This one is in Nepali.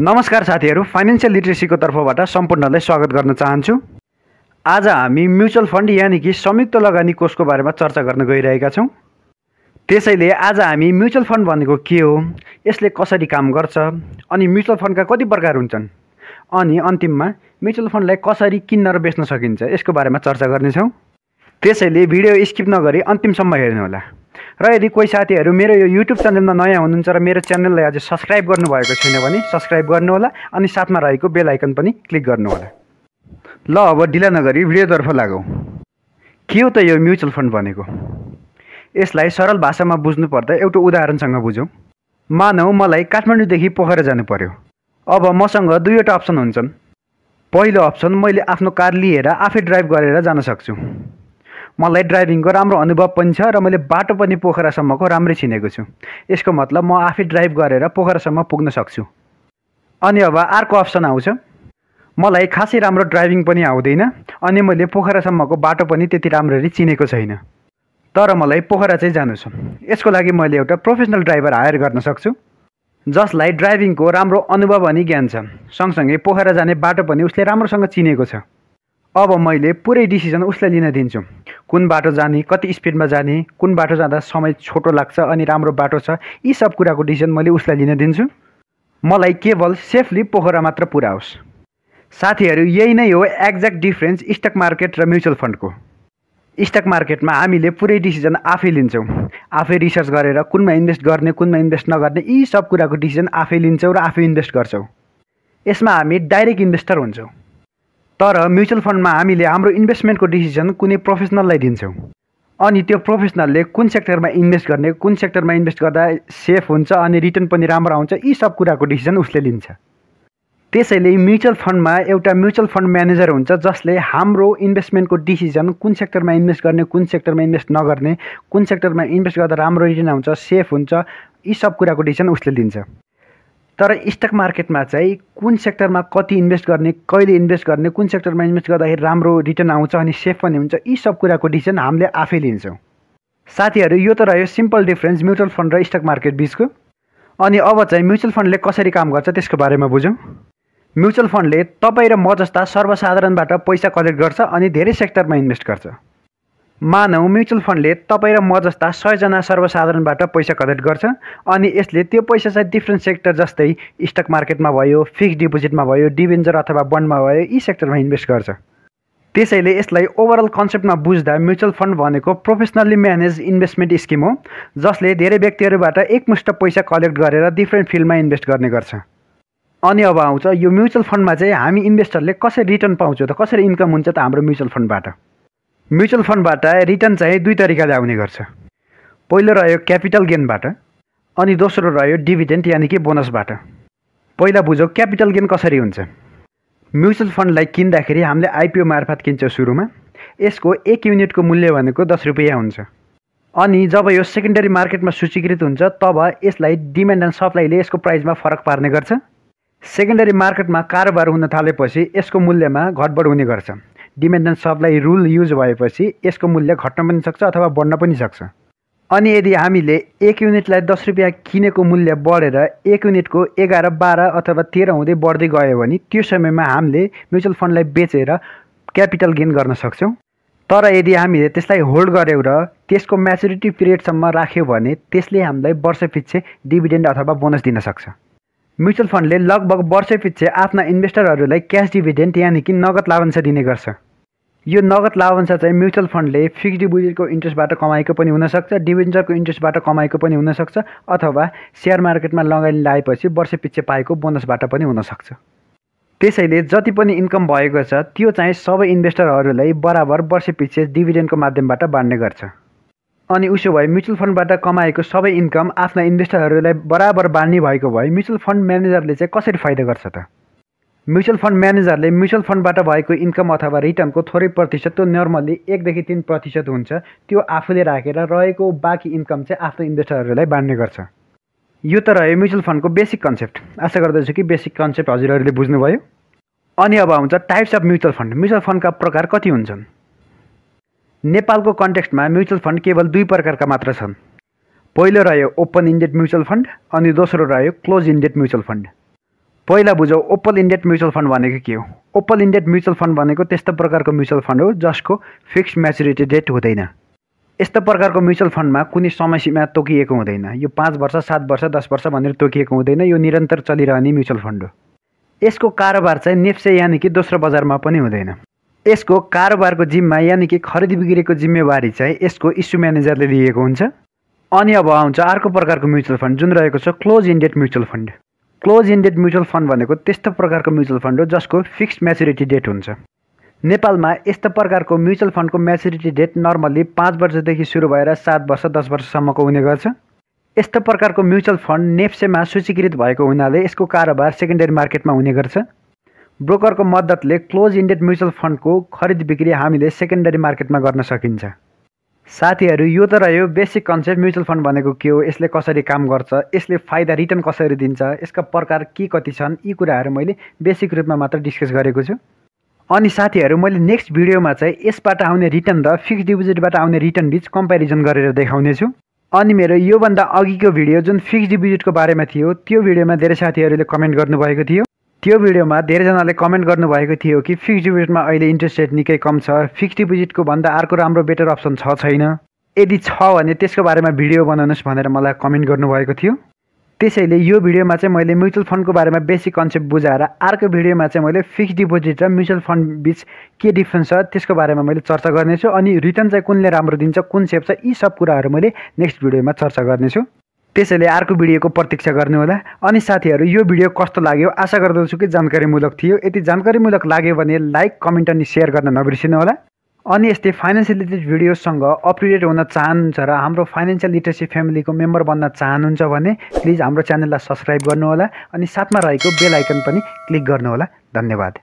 नमस्कार साथीहरू फाइनेन्सियल लिटरेसीको तर्फबाट सम्पूर्णलाई स्वागत गर्न चाहन्छु आज हामी म्युचुअल फन्ड यानि कि संयुक्त लगानी कोषको बारेमा चर्चा गर्न गइरहेका छौँ त्यसैले आज हामी म्युचुअल फन्ड भनेको के हो यसले कसरी काम गर्छ अनि म्युचुअल फन्डका कति प्रकार हुन्छन् अनि अन्तिममा म्युचुअल फन्डलाई कसरी किन्न र बेच्न सकिन्छ यसको बारेमा चर्चा गर्नेछौँ त्यसैले भिडियो स्किप नगरी अन्तिमसम्म हेर्नुहोला र यदि कोही साथीहरू मेरो यो युट्युब च्यानलमा नयाँ हुनुहुन्छ र मेरो च्यानललाई अझ सब्सक्राइब गर्नुभएको छैन भने सब्सक्राइब गर्नुहोला अनि साथमा रहेको बेल आइकन पनि क्लिक गर्नुहोला ल अब ढिला नगरी भिडियोतर्फ लागौँ के हो त यो म्युचुअल फन्ड भनेको यसलाई सरल भाषामा बुझ्नुपर्दा एउटा उदाहरणसँग बुझौँ मानव मलाई काठमाडौँदेखि पोखरा जानु पर्यो अब मसँग दुईवटा अप्सन हुन्छन् पहिलो अप्सन मैले आफ्नो कार लिएर आफै ड्राइभ गरेर जान सक्छु मलाई ड्राइभिङको राम्रो अनुभव पनि छ र मैले बाटो पनि पोखरासम्मको राम्रै चिनेको छु यसको मतलब म आफै ड्राइभ गरेर पोखरासम्म पुग्न सक्छु अनि अब अर्को अप्सन आउँछ मलाई खासै राम्रो ड्राइभिङ पनि आउँदैन अनि मैले पोखरासम्मको बाटो पनि त्यति राम्ररी चिनेको छैन तर मलाई पोखरा चाहिँ जानु छ यसको लागि मैले एउटा प्रोफेसनल ड्राइभर हायर गर्न सक्छु जसलाई ड्राइभिङको राम्रो अनुभव अनि ज्ञान छ सँगसँगै पोखरा जाने बाटो पनि उसले राम्रोसँग चिनेको छ अब मैले पुरै डिसिजन उसलाई लिन दिन्छु कुन बाटो जाने कति स्पिडमा जाने कुन बाटो जाँदा समय छोटो लाग्छ अनि राम्रो बाटो छ यी सब कुराको डिसिजन मैले उसलाई लिन दिन्छु मलाई केवल सेफली पोखरा मात्र पुरा होस् साथीहरू यही नै हो एक्ज्याक्ट डिफ्रेन्स स्टक मार्केट र म्युचुअल फन्डको स्टक मार्केटमा हामीले पुरै डिसिजन आफै लिन्छौँ आफै रिसर्च गरेर कुनमा इन्भेस्ट गर्ने कुनमा इन्भेस्ट नगर्ने यी सब कुराको डिसिजन आफै लिन्छौँ र आफै इन्भेस्ट गर्छौँ यसमा हामी डाइरेक्ट इन्भेस्टर हुन्छौँ तर म्युचुअल फन्डमा हामीले हाम्रो इन्भेस्टमेन्टको डिसिजन कुनै प्रोफेसनललाई दिन्छौँ अनि त्यो प्रोफेसनलले कुन सेक्टरमा इन्भेस्ट गर्ने कुन सेक्टरमा इन्भेस्ट गर्दा सेफ हुन्छ अनि रिटर्न पनि राम्रो आउँछ यी सब कुराको डिसिजन उसले लिन्छ त्यसैले म्युचुअल फन्डमा एउटा म्युचुअल फन्ड म्यानेजर हुन्छ जसले हाम्रो इन्भेस्टमेन्टको डिसिजन कुन सेक्टरमा इन्भेस्ट गर्ने कुन सेक्टरमा इन्भेस्ट नगर्ने कुन सेक्टरमा इन्भेस्ट गर्दा राम्रो रिटर्न आउँछ सेफ हुन्छ यी सब कुराको डिसिजन उसले लिन्छ तर स्टक मार्केटमा चाहिँ कुन सेक्टरमा कति इन्भेस्ट गर्ने कहिले इन्भेस्ट गर्ने कुन सेक्टरमा इन्भेस्ट गर्दाखेरि राम्रो रिटर्न आउँछ अनि सेफ पनि हुन्छ यी सब कुराको डिसिजन हामीले आफै लिन्छौँ साथीहरू यो त रह्यो सिम्पल डिफ्रेन्स म्युचुअल फन्ड र स्टक मार्केट बिचको अनि अब चाहिँ म्युचुअल फन्डले कसरी काम गर्छ त्यसको बारेमा बुझौँ म्युचुअल फन्डले तपाईँ र म जस्ता सर्वसाधारणबाट पैसा कलेक्ट गर्छ अनि धेरै सेक्टरमा इन्भेस्ट गर्छ मानौ म्युचुअल फन्डले तपाईँ र म जस्ता सयजना सर्वसाधारणबाट पैसा कलेक्ट गर्छ अनि यसले त्यो पैसा चाहिँ डिफ्रेन्ट सेक्टर जस्तै स्टक मार्केटमा भयो फिक्स डिपोजिटमा भयो डिभेन्जर अथवा बन्डमा भयो यी सेक्टरमा इन्भेस्ट गर्छ त्यसैले यसलाई ओभरअल कन्सेप्टमा बुझ्दा म्युचुअल फन्ड भनेको प्रोफेसनल्ली म्यानेज इन्भेस्टमेन्ट स्किम हो जसले धेरै व्यक्तिहरूबाट एकमुष्ट पैसा कलेक्ट गरेर डिफ्रेन्ट फिल्डमा इन्भेस्ट गर्ने गर्छ अनि अब आउँछ यो म्युचुअल फन्डमा चाहिँ हामी इन्भेस्टरले कसरी रिटर्न पाउँछौँ त कसरी इन्कम हुन्छ त हाम्रो म्युचुअल फन्डबाट म्युचुअल फन्डबाट रिटर्न चाहिँ दुई तरिकाले आउने गर्छ पहिलो रह्यो क्यापिटल गेनबाट अनि दोस्रो रह्यो डिभिडेन्ट यानि कि बोनसबाट पहिला बुझौँ क्यापिटल गेन कसरी हुन्छ म्युचुअल फन्डलाई किन्दाखेरि हामीले आइपिओ मार्फत किन्छौँ सुरुमा यसको एक युनिटको मूल्य भनेको दस रुपियाँ हुन्छ अनि जब यो सेकेन्डरी मार्केटमा सूचीकृत हुन्छ तब यसलाई डिमान्ड एन्ड सप्लाईले यसको प्राइसमा फरक पार्ने गर्छ सेकेन्डरी मार्केटमा कारोबार हुन थालेपछि यसको मूल्यमा घटबड हुने गर्छ demand and supply rule use भएपछि यसको मूल्य घट्न पनि सक्छ अथवा बढ्न पनि सक्छ अनि यदि हामीले एक युनिटलाई दस रुपियाँ किनेको मूल्य बढेर एक युनिटको एघार बाह्र अथवा तेह्र हुँदै बढ्दै गयो भने त्यो समयमा हामीले म्युचुअल फन्डलाई बेचेर क्यापिटल गेन गर्न सक्छौँ तर यदि हामीले त्यसलाई होल्ड गऱ्यौँ र त्यसको म्याचुरिटी पिरियडसम्म राख्यौँ भने त्यसले हामीलाई वर्ष पछि डिभिडेन्ड अथवा बोनस दिन सक्छ म्युचुअल फन्डले लगभग वर्षपछि आफ्ना इन्भेस्टरहरूलाई क्यास डिभिडेन्ट यानि कि नगद लाभांश दिने गर्छ यो नगद लाभांश चाहिँ म्युचुअल फन्डले फिक्स डिपोजिटको इन्ट्रेस्टबाट कमाएको पनि हुनसक्छ डिभिडेन्टको इन्ट्रेस्टबाट कमाएको पनि हुनसक्छ अथवा सेयर मार्केटमा लगानी लगाएपछि वर्षपछि पाएको बोनसबाट पनि हुनसक्छ त्यसैले जति पनि इन्कम भएको छ त्यो चाहिँ सबै इन्भेस्टरहरूलाई बराबर वर्षपछि डिभिडेन्डको माध्यमबाट बाँड्ने गर्छ अनि उसो भए म्युचुअल फन्डबाट कमाएको सबै इन्कम आफ्ना इन्भेस्टरहरूलाई बराबर बाँड्ने भएको भए म्युचुअल फन्ड म्यानेजरले चाहिँ कसरी फाइदा गर्छ त म्युचुअल फन्ड म्यानेजरले म्युचुअल फन्डबाट भएको इन्कम अथवा रिटर्नको थोरै प्रतिशत त्यो नर्मल्ली एकदेखि तिन प्रतिशत हुन्छ त्यो आफूले राखेर रहेको बाँकी इन्कम चाहिँ आफ्नो इन्भेस्टरहरूलाई बाँड्ने गर्छ यो त रह्यो म्युचुअल फन्डको बेसिक कन्सेप्ट आशा गर्दछु कि बेसिक कन्सेप्ट हजुरहरूले बुझ्नुभयो अनि अब आउँछ types of mutual fund mutual फन्डका प्रकार कति हुन्छन् नेपालको कन्टेक्स्टमा म्युचुअल फन्ड केवल दुई प्रकारका मात्र छन् पहिलो रह्यो ओपन इन्डेड म्युचुअल फन्ड अनि दोस्रो रह्यो क्लोज इन्डेड म्युचुअल फन्ड पहिला बुझौँ ओपन इन्डेड म्युचुअल फन्ड भनेको के हो ओपन इन्डेड म्युचुअल फन्ड भनेको त्यस्तो प्रकारको म्युचुअल फन्ड हो जसको फिक्स म्याचुरिटी डेट हुँदैन यस्तो प्रकारको म्युचुअल फन्डमा कुनै समय सीमा तोकिएको हुँदैन यो पाँच वर्ष सात वर्ष दस वर्ष भनेर तोकिएको हुँदैन यो निरन्तर चलिरहने म्युचुअल फन्ड हो यसको कारोबार चाहिँ नेप्से यानि कि दोस्रो बजारमा पनि हुँदैन यसको कारोबारको जिम्मा यानि कि खरिद बिक्रीको जिम्मेवारी चाहिँ यसको इस्यु म्यानेजरले लिएको हुन्छ अनि अब आउँछ अर्को प्रकारको म्युचुअल फन्ड जुन रहेको छ close ended mutual fund close ended mutual fund भनेको त्यस्तो प्रकारको म्युचुअल फन्ड हो जसको फिक्स म्याचुरिटी डेट हुन्छ नेपालमा यस्तो प्रकारको म्युचुअल फन्डको म्याचुरिटी डेट नर्मल्ली पाँच वर्षदेखि सुरु भएर सात वर्ष दस वर्षसम्मको हुने गर्छ यस्तो प्रकारको म्युचुअल फन्ड नेप्सेमा सूचीकृत भएको हुनाले यसको कारोबार सेकेन्डरी मार्केटमा हुने गर्छ ब्रोकरको मद्दतले क्लोज इन्डेड म्युचुअल फन्डको खरिद बिक्री हामीले सेकेन्डरी मार्केटमा गर्न सकिन्छ साथीहरू यो त रह्यो बेसिक कन्सेप्ट म्युचुअल फन्ड भनेको के हो यसले कसरी काम गर्छ यसले फाइदा रिटर्न कसरी दिन्छ यसका प्रकार के कति छन् यी कुराहरू मैले बेसिक रूपमा मात्र डिस्कस गरेको छु अनि साथीहरू मैले नेक्स्ट भिडियोमा चाहिँ यसबाट आउने रिटर्न र फिक्स डिपोजिटबाट आउने रिटर्न बिच कम्पेरिजन गरेर देखाउनेछु अनि मेरो योभन्दा अघिको भिडियो जुन फिक्स डिपोजिटको बारेमा थियो त्यो भिडियोमा धेरै साथीहरूले कमेन्ट गर्नुभएको थियो त्यो भिडियोमा धेरैजनाले कमेन्ट गर्नुभएको थियो कि फिक्स डिपोजिटमा अहिले इन्ट्रेस्ट रेट निकै कम छ फिक्स डिपोजिटको भन्दा अर्को राम्रो बेटर अप्सन छ छैन यदि छ भने त्यसको बारेमा भिडियो बनाउनुहोस् भनेर मलाई कमेन्ट गर्नुभएको थियो त्यसैले यो भिडियोमा चाहिँ मैले म्युचुअल फन्डको बारेमा बेसिक कन्सेप्ट बुझाएर अर्को भिडियोमा चाहिँ मैले फिक्स डिपोजिट र म्युचुअल फन्ड बिच के डिफ्रेन्स छ त्यसको बारेमा मैले चर्चा गर्नेछु अनि रिटर्न चाहिँ कुनले राम्रो दिन्छ कुन सेप छ यी सब कुराहरू मैले नेक्स्ट भिडियोमा चर्चा गर्नेछु त्यसैले अर्को भिडियोको प्रतीक्षा गर्नुहोला अनि साथीहरू यो भिडियो कस्तो लाग्यो आशा गर्दछु कि जानकारीमूलक थियो यति जानकारीमूलक लाग्यो भने लाइक कमेन्ट अनि सेयर गर्न नबिर्सिनु होला अनि यस्तै फाइनेन्सियल लिटरेसी भिडियोसँग अपडेट हुन चाहनुहुन्छ र हाम्रो फाइनेन्सियल लिटरेसी फ्यामिलीको मेम्बर बन्न चाहनुहुन्छ भने प्लिज हाम्रो च्यानललाई सब्सक्राइब गर्नुहोला अनि साथमा रहेको बेल आइकन पनि क्लिक गर्नुहोला धन्यवाद